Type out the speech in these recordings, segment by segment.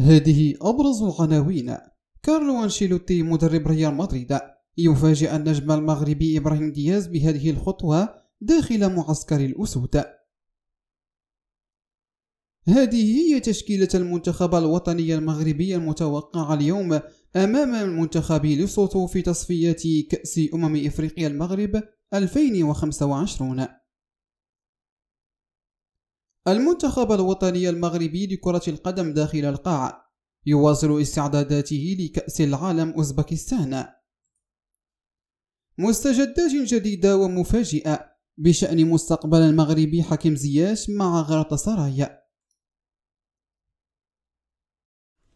هذه أبرز العناوين كارلو أنشيلوتي مدرب ريال مدريد يفاجئ النجم المغربي إبراهيم دياز بهذه الخطوة داخل معسكر الأسود هذه هي تشكيلة المنتخب الوطني المغربي المتوقع اليوم أمام المنتخب لسوتو في تصفيات كأس أمم إفريقيا المغرب 2025 المنتخب الوطني المغربي لكرة القدم داخل القاع يواصل استعداداته لكأس العالم أوزبكستان مستجدات جديدة ومفاجئة بشأن مستقبل المغربي حكيم زياش مع غلطة سرايا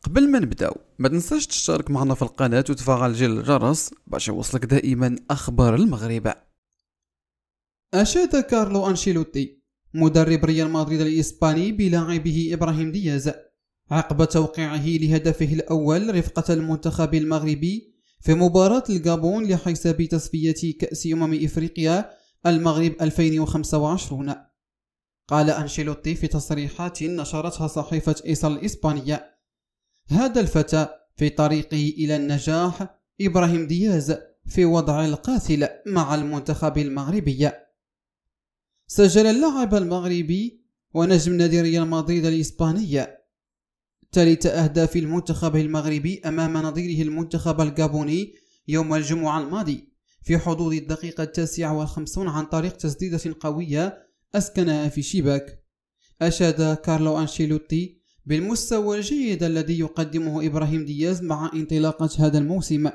قبل ما نبداو ما تنساش تشترك معنا في القناة وتفعل جل الجرس باش يوصلك دائما أخبار المغرب أشاد كارلو أنشيلوتي مدرب ريال مدريد الإسباني بلاعبه إبراهيم دياز عقب توقيعه لهدفه الأول رفقة المنتخب المغربي في مباراة الغابون لحساب تصفية كأس أمم إفريقيا المغرب 2025 قال أنشيلوتي في تصريحات نشرتها صحيفة إيسا الإسبانية هذا الفتى في طريقه إلى النجاح إبراهيم دياز في وضع القاتل مع المنتخب المغربي سجل اللاعب المغربي ونجم نادي ريال مدريد الإسبانية ثالث أهداف المنتخب المغربي أمام نظيره المنتخب الجابوني يوم الجمعة الماضي في حدود الدقيقة التاسعة والخمسون عن طريق تسديدة قوية أسكنها في شباك أشاد كارلو أنشيلوتي بالمستوى الجيد الذي يقدمه إبراهيم دياز مع انطلاقة هذا الموسم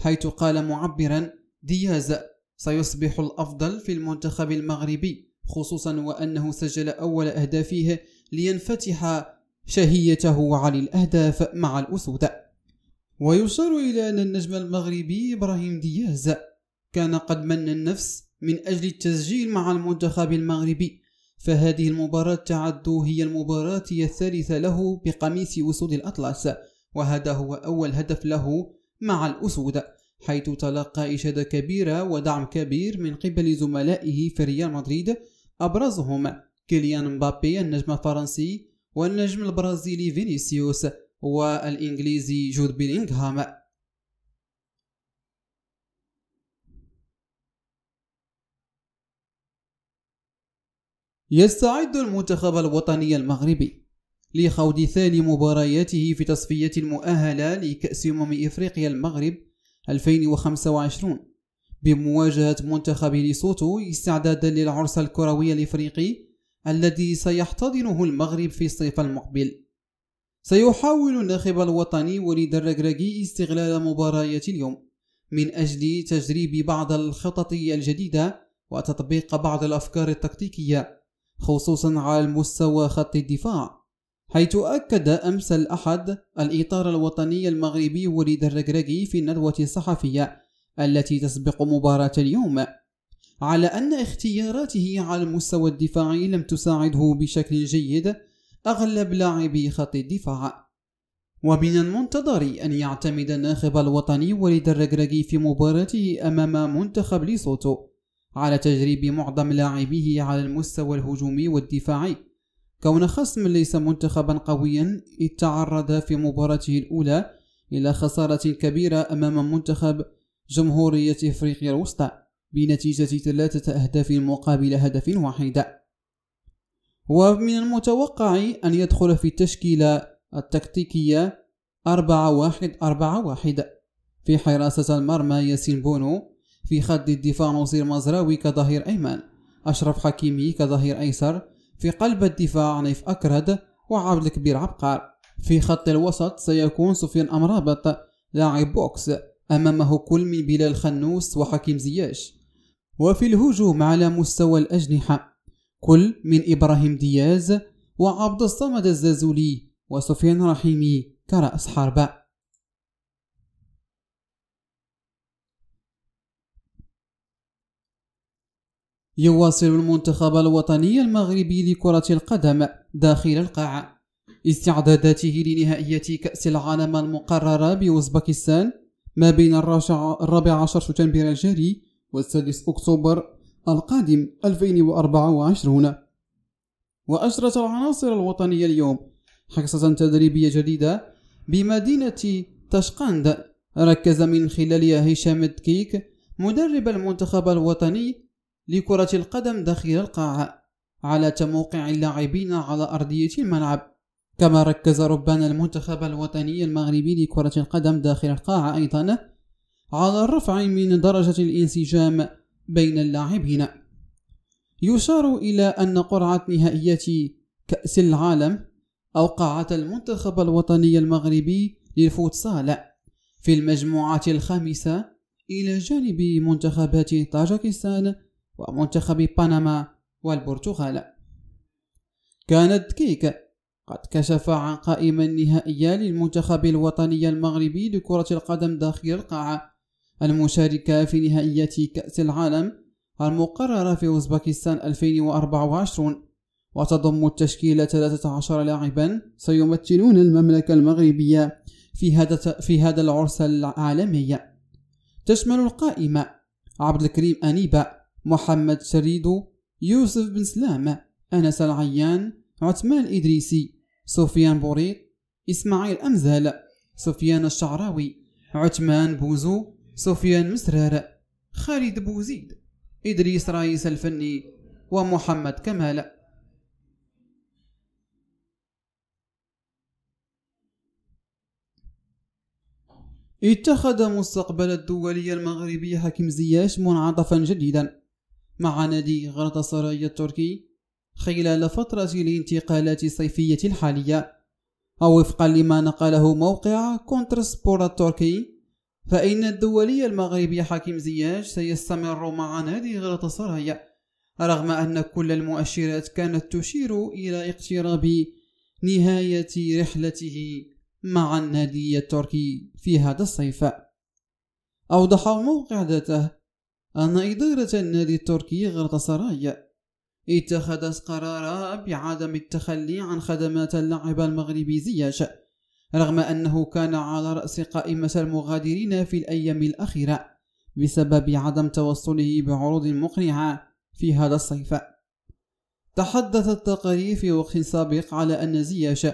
حيث قال معبرا دياز سيصبح الأفضل في المنتخب المغربي خصوصا وأنه سجل أول أهدافه لينفتح شهيته عن الأهداف مع الأسود ويشار إلى أن النجم المغربي إبراهيم دياز كان قد من النفس من أجل التسجيل مع المنتخب المغربي فهذه المباراة تعد هي المباراة الثالثة له بقميص أسود الأطلس وهذا هو أول هدف له مع الأسود حيث تلقى إشادة كبيرة ودعم كبير من قبل زملائه في ريال مدريد أبرزهم كيليان مبابي النجم الفرنسي والنجم البرازيلي فينيسيوس والإنجليزي جود بيلينغهام يستعد المنتخب الوطني المغربي لخوض ثاني مبارياته في تصفية المؤهلة لكأس أمم إفريقيا المغرب 2025 بمواجهة منتخب ليسوتو استعدادا للعرس الكروي الإفريقي الذي سيحتضنه المغرب في الصيف المقبل سيحاول الناخب الوطني وليد الركراكي استغلال مباريات اليوم من أجل تجريب بعض الخطط الجديدة وتطبيق بعض الأفكار التكتيكية خصوصا على المستوى خط الدفاع حيث أكد أمس الأحد الإطار الوطني المغربي وليد الركراكي في الندوة الصحفية التي تسبق مباراة اليوم على أن اختياراته على المستوى الدفاعي لم تساعده بشكل جيد أغلب لاعبي خط الدفاع ومن المنتظر أن يعتمد الناخب الوطني وليد الركراكي في مباراته أمام منتخب ليسوتو على تجريب معظم لاعبيه على المستوى الهجومي والدفاعي كون خصم ليس منتخبا قويا إذ تعرض في مباراته الأولى إلى خسارة كبيرة أمام منتخب جمهورية إفريقيا الوسطى بنتيجة ثلاثة أهداف مقابل هدف واحد ومن المتوقع أن يدخل في التشكيلة التكتيكية 4 1 4 1 في حراسة المرمى ياسين بونو في خط الدفاع نصير مزراوي كظهير أيمن أشرف حكيمي كظهير أيسر في قلب الدفاع نيف أكرد وعبد الكبير عبقر في خط الوسط سيكون سفيان أمرابط لاعب بوكس أمامه كل من بلال خنوس وحكيم زياش وفي الهجوم على مستوى الأجنحة كل من إبراهيم دياز وعبد الصمد الزازولي وسفيان رحيمي كرأس حربة يواصل المنتخب الوطني المغربي لكرة القدم داخل القاعة استعداداته لنهائية كأس العالم المقررة بأوزبكستان ما بين الرابع عشر سبتمبر الجاري والسادس أكتوبر القادم 2024 وأجرت العناصر الوطنية اليوم حصة تدريبية جديدة بمدينة تشقند ركز من خلالها هشام الدكيك مدرب المنتخب الوطني لكرة القدم داخل القاعة على تموقع اللاعبين على أرضية الملعب كما ركز ربان المنتخب الوطني المغربي لكرة القدم داخل القاعة أيضا على الرفع من درجة الانسجام بين اللاعبين يشار إلى أن قرعة نهائيات كأس العالم أوقعت المنتخب الوطني المغربي للفوتسال في المجموعة الخامسة إلى جانب منتخبات طاجكستان ومنتخب بنما والبرتغال كانت كيك قد كشف عن قائمة النهائية للمنتخب الوطني المغربي لكرة القدم داخل القاعة المشاركة في نهائية كأس العالم المقررة في أوزبكستان 2024 وتضم التشكيلة 13 لاعبا سيمثلون المملكة المغربية في هذا في هذا العرس العالمي. تشمل القائمة عبد الكريم أنيبة محمد شريدو يوسف بن سلام أنس العيان عثمان الإدريسي سفيان بوريط إسماعيل أمزال سفيان الشعراوي عثمان بوزو سفيان مسرار خالد بوزيد إدريس رئيس الفني ومحمد كمال اتخذ مستقبل الدولية المغربية حكيم زياش منعطفا جديدا مع نادي غلطة سراي التركي خلال فترة الانتقالات الصيفية الحالية أو وفقا لما نقله موقع كونتر سبور التركي فإن الدولي المغربي حكيم زياج سيستمر مع نادي غلطة سراي رغم أن كل المؤشرات كانت تشير إلى اقتراب نهاية رحلته مع النادي التركي في هذا الصيف أوضح موقع ذاته أن إدارة النادي التركي غرق سراي اتخذت قرارا بعدم التخلي عن خدمات اللاعب المغربي زياش رغم أنه كان على رأس قائمة المغادرين في الأيام الأخيرة بسبب عدم توصله بعروض مقنعة في هذا الصيف تحدثت التقارير في وقت سابق على أن زياش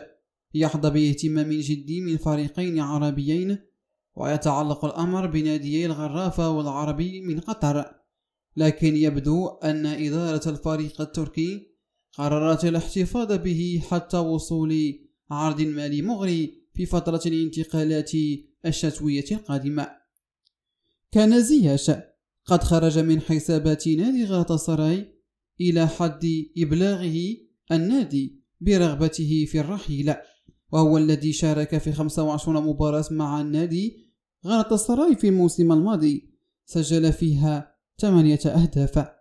يحظى باهتمام جدي من فريقين عربيين ويتعلق الأمر بناديي الغرافة والعربي من قطر لكن يبدو أن إدارة الفريق التركي قررت الاحتفاظ به حتى وصول عرض مالي مغري في فترة الانتقالات الشتوية القادمة كان زياش قد خرج من حسابات نادي سراي إلى حد إبلاغه النادي برغبته في الرحيل وهو الذي شارك في 25 مباراة مع النادي غلط السراي في الموسم الماضي سجل فيها ثمانية أهداف